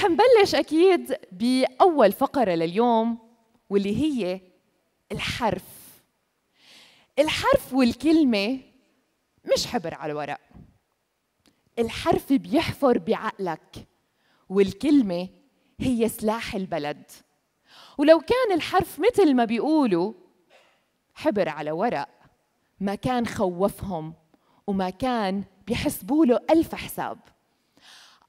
رح نبلش أكيد بأول فقرة لليوم واللي هي الحرف الحرف والكلمة مش حبر على الورق الحرف بيحفر بعقلك والكلمة هي سلاح البلد ولو كان الحرف مثل ما بيقولوا حبر على ورق ما كان خوفهم وما كان بيحسبوا له ألف حساب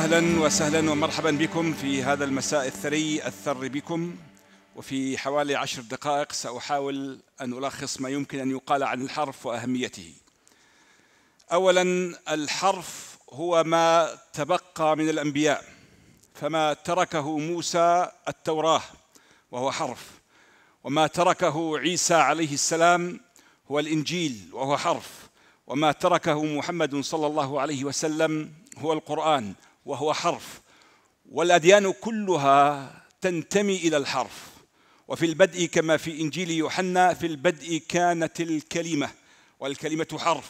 اهلا وسهلا ومرحبا بكم في هذا المساء الثري الثر بكم وفي حوالي عشر دقائق ساحاول ان الخص ما يمكن ان يقال عن الحرف واهميته. اولا الحرف هو ما تبقى من الانبياء فما تركه موسى التوراه وهو حرف وما تركه عيسى عليه السلام هو الانجيل وهو حرف وما تركه محمد صلى الله عليه وسلم هو القرآن وهو حرف والأديان كلها تنتمي إلى الحرف وفي البدء كما في إنجيل يوحنا في البدء كانت الكلمة والكلمة حرف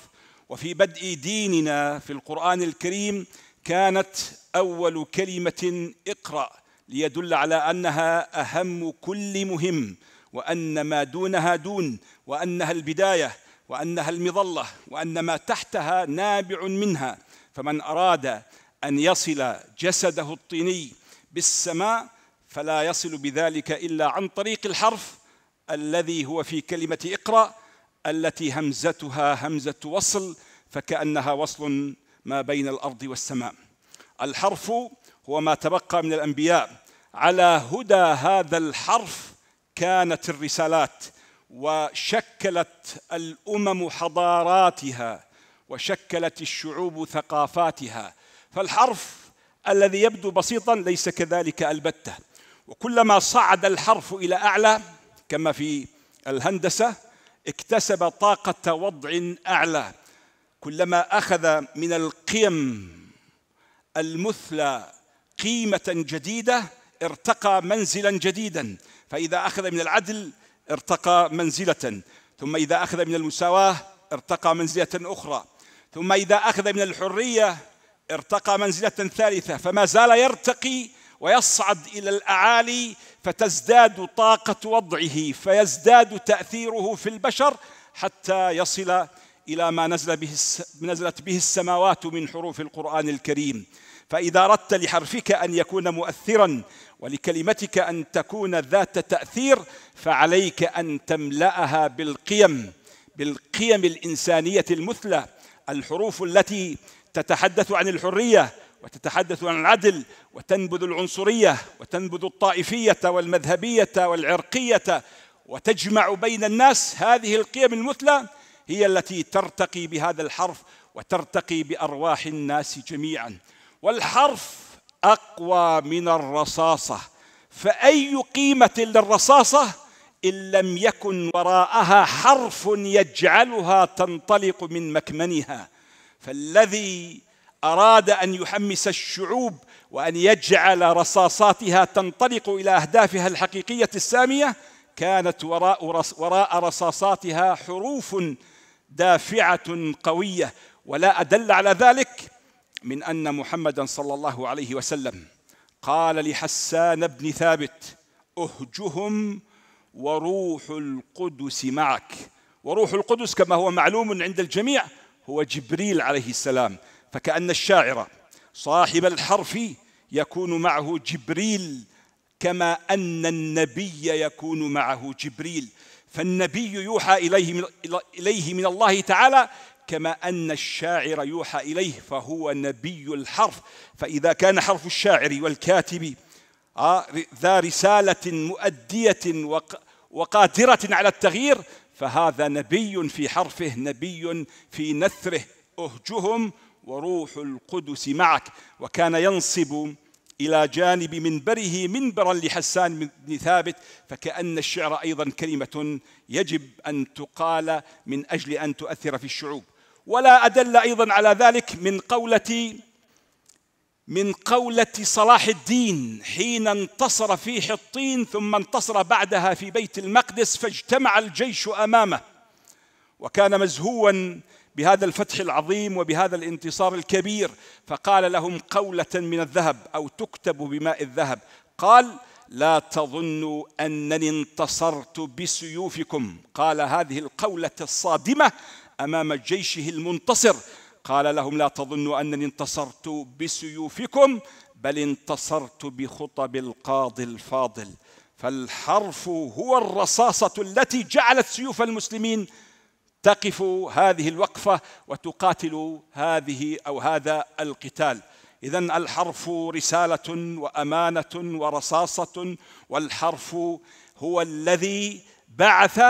وفي بدء ديننا في القرآن الكريم كانت أول كلمة اقرأ ليدل على أنها أهم كل مهم وأن ما دونها دون وأنها البداية وأنها المظلة وأن ما تحتها نابع منها فمن أراد أن يصل جسده الطيني بالسماء فلا يصل بذلك إلا عن طريق الحرف الذي هو في كلمة اقرأ التي همزتها همزة وصل فكأنها وصل ما بين الأرض والسماء الحرف هو ما تبقى من الأنبياء على هدى هذا الحرف كانت الرسالات وشكلت الأمم حضاراتها وشكلت الشعوب ثقافاتها فالحرف الذي يبدو بسيطا ليس كذلك البته وكلما صعد الحرف الى اعلى كما في الهندسه اكتسب طاقه وضع اعلى كلما اخذ من القيم المثلى قيمه جديده ارتقى منزلا جديدا فاذا اخذ من العدل ارتقى منزله ثم اذا اخذ من المساواه ارتقى منزله اخرى ثم اذا اخذ من الحريه ارتقى منزلة ثالثة فما زال يرتقي ويصعد إلى الأعالي فتزداد طاقة وضعه فيزداد تأثيره في البشر حتى يصل إلى ما نزل به نزلت به السماوات من حروف القرآن الكريم فإذا أردت لحرفك أن يكون مؤثرا ولكلمتك أن تكون ذات تأثير فعليك أن تملأها بالقيم بالقيم الإنسانية المثلى الحروف التي تتحدث عن الحرية وتتحدث عن العدل وتنبذ العنصرية وتنبذ الطائفية والمذهبية والعرقية وتجمع بين الناس هذه القيم المثلى هي التي ترتقي بهذا الحرف وترتقي بأرواح الناس جميعا والحرف أقوى من الرصاصة فأي قيمة للرصاصة إن لم يكن وراءها حرف يجعلها تنطلق من مكمنها فالذي أراد أن يحمس الشعوب وأن يجعل رصاصاتها تنطلق إلى أهدافها الحقيقية السامية كانت وراء, وراء رصاصاتها حروف دافعة قوية ولا أدل على ذلك من أن محمدا صلى الله عليه وسلم قال لحسان بن ثابت اهجهم وروح القدس معك وروح القدس كما هو معلوم عند الجميع هو جبريل عليه السلام فكأن الشاعر صاحب الحرف يكون معه جبريل كما أن النبي يكون معه جبريل فالنبي يوحى إليه من, إليه من الله تعالى كما أن الشاعر يوحى إليه فهو نبي الحرف فإذا كان حرف الشاعر والكاتب آه، ذا رسالة مؤدية وقادرة على التغيير فهذا نبي في حرفه نبي في نثره أهجهم وروح القدس معك وكان ينصب إلى جانب منبره منبرا لحسان بن ثابت فكأن الشعر أيضا كلمة يجب أن تقال من أجل أن تؤثر في الشعوب ولا أدل أيضا على ذلك من قولة من قولة صلاح الدين حين انتصر في حطين ثم انتصر بعدها في بيت المقدس فاجتمع الجيش أمامه وكان مزهوا بهذا الفتح العظيم وبهذا الانتصار الكبير فقال لهم قولة من الذهب أو تكتب بماء الذهب قال لا تظنوا أنني انتصرت بسيوفكم قال هذه القولة الصادمة أمام جيشه المنتصر قال لهم لا تظنوا أنني انتصرت بسيوفكم بل انتصرت بخطب القاضي الفاضل فالحرف هو الرصاصة التي جعلت سيوف المسلمين تقف هذه الوقفة وتقاتل هذه أو هذا القتال إذا الحرف رسالة وأمانة ورصاصة والحرف هو الذي بعث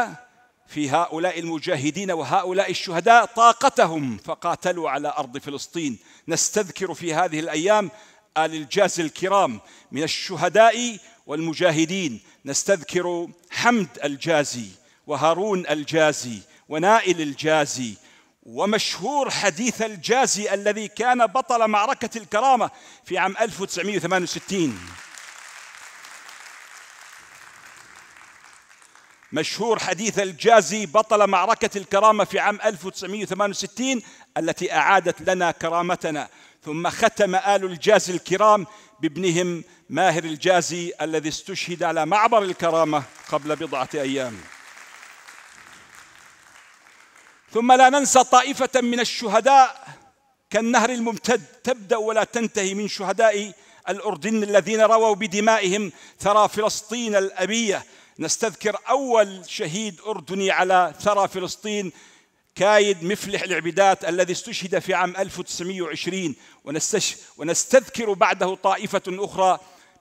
في هؤلاء المجاهدين وهؤلاء الشهداء طاقتهم فقاتلوا على أرض فلسطين نستذكر في هذه الأيام آل الجاز الكرام من الشهداء والمجاهدين نستذكر حمد الجازي وهارون الجازي ونائل الجازي ومشهور حديث الجازي الذي كان بطل معركة الكرامة في عام 1968 مشهور حديث الجازي بطل معركة الكرامة في عام 1968 التي أعادت لنا كرامتنا ثم ختم آل الجازي الكرام بابنهم ماهر الجازي الذي استشهد على معبر الكرامة قبل بضعة أيام ثم لا ننسى طائفة من الشهداء كالنهر الممتد تبدأ ولا تنتهي من شهداء الأردن الذين رووا بدمائهم ثرى فلسطين الأبية نستذكر أول شهيد أردني على ثرى فلسطين كايد مفلح العبيدات الذي استشهد في عام 1920 ونستذكر بعده طائفة أخرى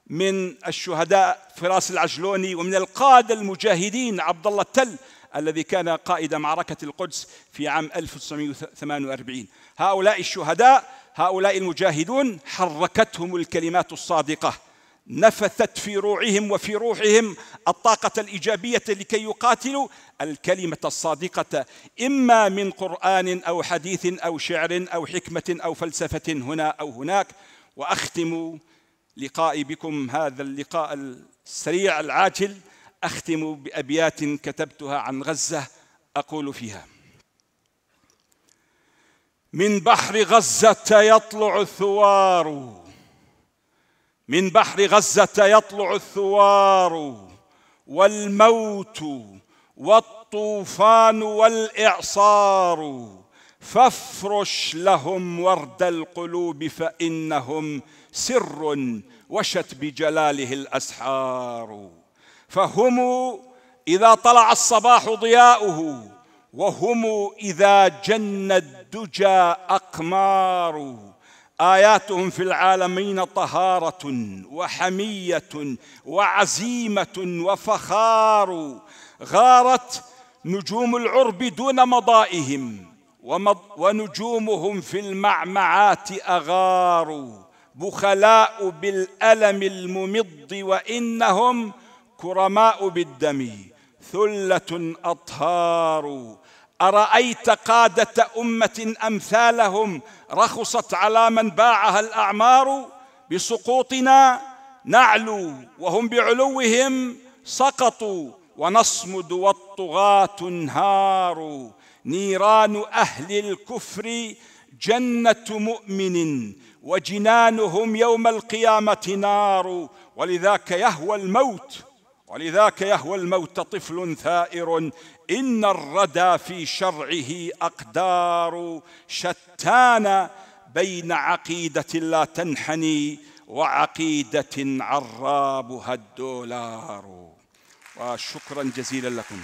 من الشهداء فراس العجلوني ومن القادة المجاهدين عبد الله التل الذي كان قائد معركة القدس في عام 1948 هؤلاء الشهداء هؤلاء المجاهدون حركتهم الكلمات الصادقة نفثت في روعهم وفي روحهم الطاقة الإيجابية لكي يقاتلوا الكلمة الصادقة إما من قرآن أو حديث أو شعر أو حكمة أو فلسفة هنا أو هناك وأختم لقائي بكم هذا اللقاء السريع العاجل أختم بأبيات كتبتها عن غزة أقول فيها من بحر غزة يطلع الثوار من بحر غزة يطلع الثوار والموت والطوفان والإعصار فافرش لهم ورد القلوب فإنهم سر وشت بجلاله الأسحار فهم إذا طلع الصباح ضياؤه وهم إذا جن الدجى أقمار اياتهم في العالمين طهاره وحميه وعزيمه وفخار غارت نجوم العرب دون مضائهم ونجومهم في المعمعات أغار بخلاء بالالم الممض وانهم كرماء بالدم ثله اطهار أرأيت قادة أمة أمثالهم رخصت على من باعها الأعمار بسقوطنا نعلو وهم بعلوهم سقطوا ونصمد والطغاة انهاروا نيران أهل الكفر جنة مؤمن وجنانهم يوم القيامة نار ولذاك يهوى الموت ولذاك يهوى الموت طفل ثائر إن الردى في شرعه أقدار شتان بين عقيدة لا تنحني وعقيدة عرابها الدولار وشكرا جزيلا لكم